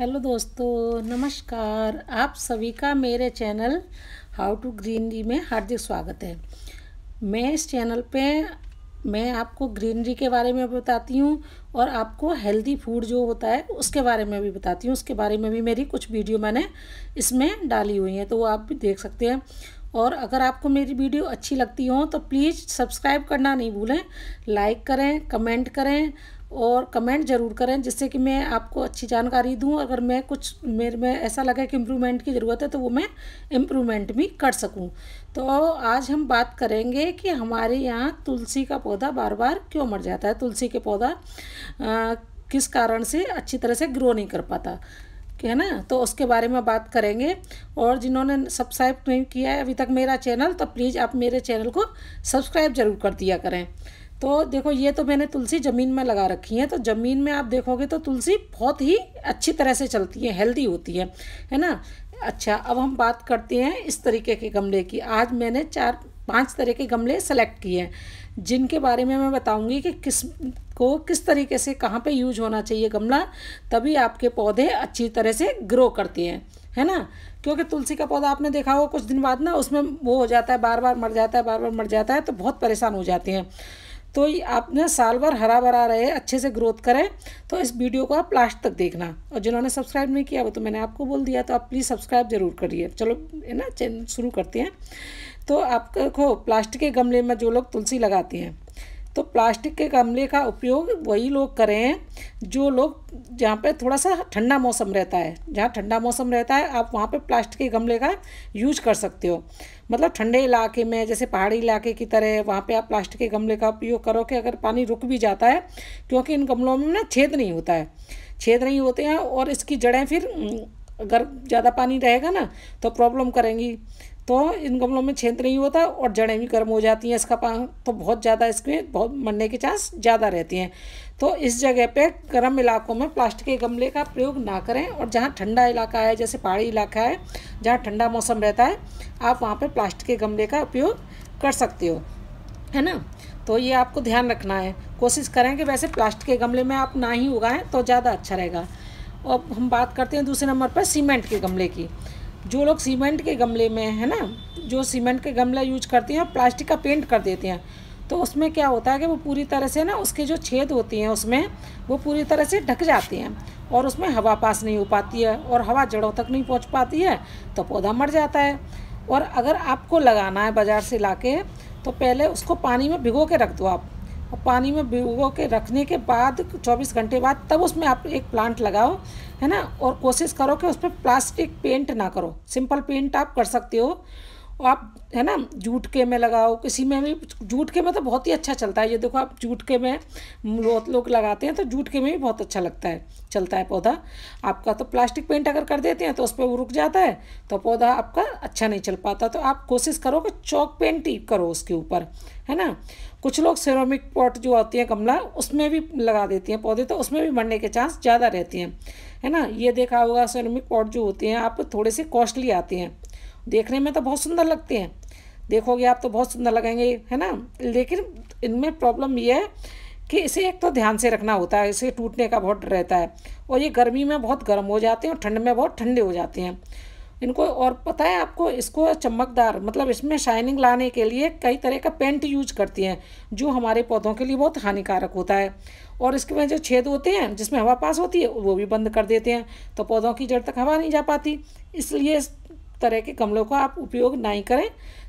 hello दोस्तों नमस्कार आप सभी का मेरे चैनल हाउ टू ग्रीनरी में हार्दिक स्वागत है मैं इस चैनल पे मैं आपको ग्रीनरी के बारे में बताती हूँ और आपको हेल्दी फूड जो होता है उसके बारे में भी बताती हूँ उसके बारे में भी मेरी कुछ वीडियो मैंने इसमें डाली हुई हैं तो वो आप भी देख सकते हैं और अगर आपको मेरी वीडियो अच्छी लगती हो तो प्लीज़ सब्सक्राइब करना नहीं भूलें लाइक करें कमेंट करें और कमेंट ज़रूर करें जिससे कि मैं आपको अच्छी जानकारी दूं अगर मैं कुछ मेरे में ऐसा लगा कि इम्प्रूवमेंट की ज़रूरत है तो वो मैं इम्प्रूवमेंट भी कर सकूं तो आज हम बात करेंगे कि हमारे यहाँ तुलसी का पौधा बार बार क्यों मर जाता है तुलसी के पौधा आ, किस कारण से अच्छी तरह से ग्रो नहीं कर पाता है ना तो उसके बारे में बात करेंगे और जिन्होंने सब्सक्राइब नहीं किया है अभी तक मेरा चैनल तो प्लीज़ आप मेरे चैनल को सब्सक्राइब ज़रूर कर दिया करें तो देखो ये तो मैंने तुलसी ज़मीन में लगा रखी है तो ज़मीन में आप देखोगे तो तुलसी बहुत ही अच्छी तरह से चलती है हेल्दी होती है है ना अच्छा अब हम बात करते हैं इस तरीके के गमले की आज मैंने चार पांच तरह के गमले सेलेक्ट किए हैं जिनके बारे में मैं बताऊंगी कि किस को किस तरीके से कहाँ पे यूज होना चाहिए गमला तभी आपके पौधे अच्छी तरह से ग्रो करते हैं है ना क्योंकि तुलसी का पौधा आपने देखा होगा कुछ दिन बाद ना उसमें वो हो जाता है बार बार मर जाता है बार बार मर जाता है तो बहुत परेशान हो जाते हैं तो आपने साल भर हरा भरा रहे अच्छे से ग्रोथ करें तो इस वीडियो को आप लास्ट तक देखना और जिन्होंने सब्सक्राइब नहीं किया वो तो मैंने आपको बोल दिया तो आप प्लीज़ सब्सक्राइब ज़रूर करिए चलो है ना चैनल शुरू करते हैं तो आप देखो प्लास्टिक के गमले में जो लोग तुलसी लगाते हैं तो प्लास्टिक के गमले का उपयोग वही लोग करें जो लोग जहाँ पे थोड़ा सा ठंडा मौसम रहता है जहाँ ठंडा मौसम रहता है आप वहाँ पे प्लास्टिक के गमले का यूज कर सकते हो मतलब ठंडे इलाके में जैसे पहाड़ी इलाके की तरह वहाँ पे आप प्लास्टिक के गमले का उपयोग करो कि अगर पानी रुक भी जाता है क्योंकि इन गमलों में ना छेद नहीं होता है छेद नहीं होते हैं और इसकी जड़ें फिर अगर ज़्यादा पानी रहेगा ना तो प्रॉब्लम करेंगी तो इन गमलों में छेद नहीं होता और जड़ें भी गर्म हो जाती हैं इसका तो बहुत ज़्यादा इसमें बहुत मरने के चांस ज़्यादा रहती हैं तो इस जगह पे गर्म इलाकों में प्लास्टिक के गमले का प्रयोग ना करें और जहाँ ठंडा इलाका है जैसे पहाड़ी इलाका है जहाँ ठंडा मौसम रहता है आप वहाँ पर प्लास्टिक के गमले का उपयोग कर सकते हो है ना तो ये आपको ध्यान रखना है कोशिश करें कि वैसे प्लास्टिक के गमले में आप ना ही उगाएं तो ज़्यादा अच्छा रहेगा तो अब हम बात करते हैं दूसरे नंबर पर सीमेंट के गमले की जो लोग सीमेंट के गमले में है ना जो सीमेंट के गमला यूज करते हैं और प्लास्टिक का पेंट कर देते हैं तो उसमें क्या होता है कि वो पूरी तरह से ना उसके जो छेद होती हैं उसमें वो पूरी तरह से ढक जाती हैं और उसमें हवा पास नहीं हो पाती है और हवा जड़ों तक नहीं पहुंच पाती है तो पौधा मर जाता है और अगर आपको लगाना है बाज़ार से ला तो पहले उसको पानी में भिगो के रख दो आप और पानी में भिगो के रखने के बाद 24 घंटे बाद तब उसमें आप एक प्लांट लगाओ है ना और कोशिश करो कि उस पर प्लास्टिक पेंट ना करो सिंपल पेंट आप कर सकते हो और आप है ना जूट के में लगाओ किसी में भी जूट के में तो बहुत ही अच्छा चलता है ये देखो आप जूट के में बहुत लोग लगाते हैं तो जूट के में भी बहुत अच्छा लगता है चलता है पौधा आपका तो प्लास्टिक पेंट अगर कर देते हैं तो उस पर वो रुक जाता है तो पौधा आपका अच्छा नहीं चल पाता तो आप कोशिश करो कि चौक पेंट ही करो उसके ऊपर है ना कुछ लोग सेरोमिक पॉट जो होती है गमला उसमें भी लगा देती हैं पौधे तो उसमें भी मरने के चांस ज़्यादा रहते हैं है ना ये देखा होगा सेरोमिक पॉट जो होते हैं आप थोड़े से कॉस्टली आते हैं देखने में तो बहुत सुंदर लगते हैं देखोगे आप तो बहुत सुंदर लगेंगे है ना लेकिन इनमें प्रॉब्लम ये है कि इसे एक तो ध्यान से रखना होता है इसे टूटने का बहुत डर रहता है और ये गर्मी में बहुत गर्म हो जाते हैं और ठंड में बहुत ठंडे हो जाते हैं इनको और पता है आपको इसको चमकदार मतलब इसमें शाइनिंग लाने के लिए कई तरह का पेंट यूज करती हैं जो हमारे पौधों के लिए बहुत हानिकारक होता है और इसके में जो छेद होते हैं जिसमें हवा पास होती है वो भी बंद कर देते हैं तो पौधों की जड़ तक हवा नहीं जा पाती इसलिए तरह के गमलों का आप उपयोग नहीं करें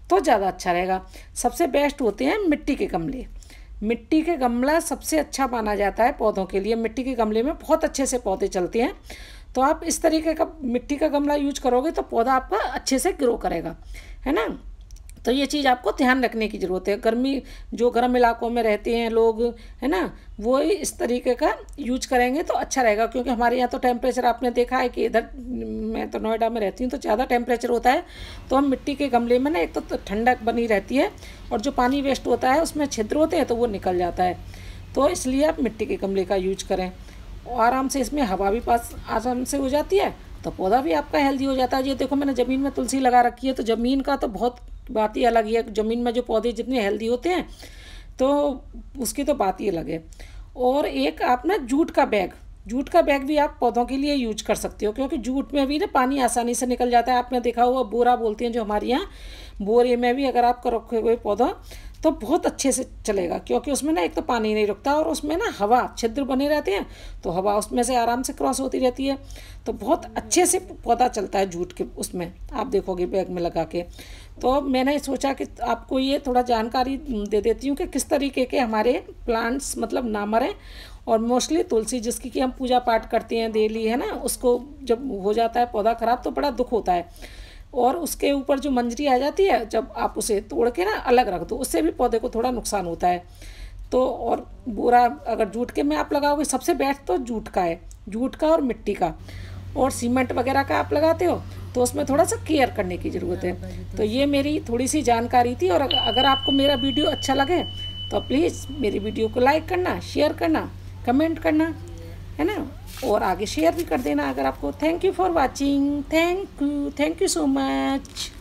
तो ज़्यादा अच्छा रहेगा सबसे बेस्ट होते हैं मिट्टी के गमले मिट्टी के गमला सबसे अच्छा माना जाता है पौधों के लिए मिट्टी के गमले में बहुत अच्छे से पौधे चलते हैं तो आप इस तरीके का मिट्टी का गमला यूज करोगे तो पौधा आपका अच्छे से ग्रो करेगा है ना तो ये चीज़ आपको ध्यान रखने की ज़रूरत है गर्मी जो गर्म इलाकों में रहते हैं लोग है ना वो इस तरीके का यूज करेंगे तो अच्छा रहेगा क्योंकि हमारे यहाँ तो टेम्परेचर आपने देखा है कि इधर मैं तो नोएडा में रहती हूँ तो ज़्यादा टेम्परेचर होता है तो हम मिट्टी के गमले में ना एक तो, तो ठंडक बनी रहती है और जो पानी वेस्ट होता है उसमें छिद्र होते हैं तो वो निकल जाता है तो इसलिए आप मिट्टी के गमले का यूज करें आराम से इसमें हवा भी पास आराम से हो जाती है तो पौधा भी आपका हेल्दी हो जाता है ये देखो मैंने ज़मीन में तुलसी लगा रखी है तो ज़मीन का तो बहुत बात ही अलग है ज़मीन में जो पौधे जितने हेल्दी होते हैं तो उसकी तो बात ही अलग है और एक आप ना जूट का बैग जूट का बैग भी आप पौधों के लिए यूज कर सकते हो क्योंकि जूट में भी ना पानी आसानी से निकल जाता है आपने देखा हुआ बोरा बोलते हैं जो हमारे यहाँ बोरे में भी अगर आप रखे हुए पौधा तो बहुत अच्छे से चलेगा क्योंकि उसमें ना एक तो पानी नहीं रुकता और उसमें ना हवा छिद्र बने रहते हैं तो हवा उसमें से आराम से क्रॉस होती रहती है तो बहुत अच्छे से पौधा चलता है जूट के उसमें आप देखोगे बैग में लगा के तो मैंने सोचा कि आपको ये थोड़ा जानकारी दे देती हूँ कि किस तरीके के हमारे प्लांट्स मतलब नामर हैं और मोस्टली तुलसी जिसकी कि हम पूजा पाठ करते हैं डेली है ना उसको जब हो जाता है पौधा ख़राब तो बड़ा दुख होता है और उसके ऊपर जो मंजरी आ जाती है जब आप उसे तोड़ के ना अलग रख दो उससे भी पौधे को थोड़ा नुकसान होता है तो और बोरा अगर जूट के में आप लगाओगे सबसे बेस्ट तो जूट का है जूट का और मिट्टी का और सीमेंट वगैरह का आप लगाते हो तो उसमें थोड़ा सा केयर करने की ज़रूरत है तो ये मेरी थोड़ी सी जानकारी थी और अगर आपको मेरा वीडियो अच्छा लगे तो प्लीज़ मेरी वीडियो को लाइक करना शेयर करना कमेंट करना है ना और आगे शेयर भी कर देना अगर आपको thank you for watching thank you thank you so much